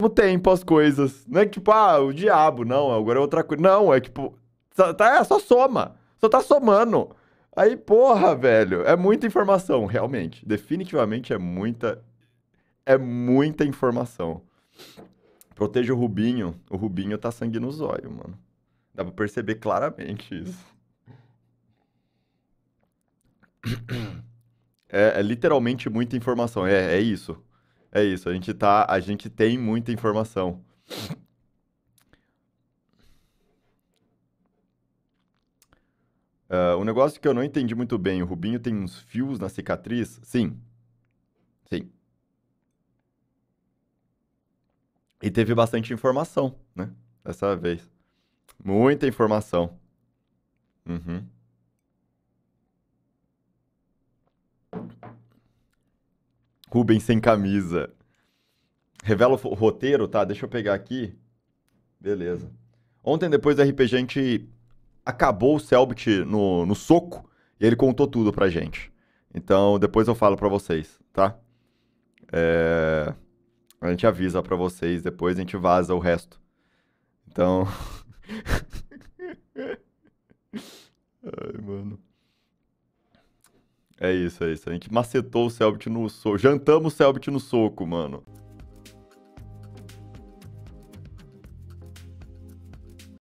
como tipo, tempo as coisas. Não é tipo, ah, o diabo, não, agora é outra coisa. Não, é tipo, tá, é só soma. Só tá somando. Aí, porra, velho, é muita informação, realmente. Definitivamente é muita. É muita informação. Proteja o Rubinho. O Rubinho tá sangue no zóio, mano. Dá pra perceber claramente isso. É, é literalmente muita informação. É, é isso. É isso, a gente tá, a gente tem muita informação. Uh, um negócio que eu não entendi muito bem, o Rubinho tem uns fios na cicatriz? Sim. Sim. E teve bastante informação, né? Dessa vez. Muita informação. Uhum. Rubens sem camisa. Revela o roteiro, tá? Deixa eu pegar aqui. Beleza. Ontem, depois do RPG, a gente acabou o Selbit no, no soco e ele contou tudo pra gente. Então, depois eu falo pra vocês, tá? É... A gente avisa pra vocês, depois a gente vaza o resto. Então. É isso, é isso. A gente macetou o Selbit no soco. Jantamos o Selbit no soco, mano.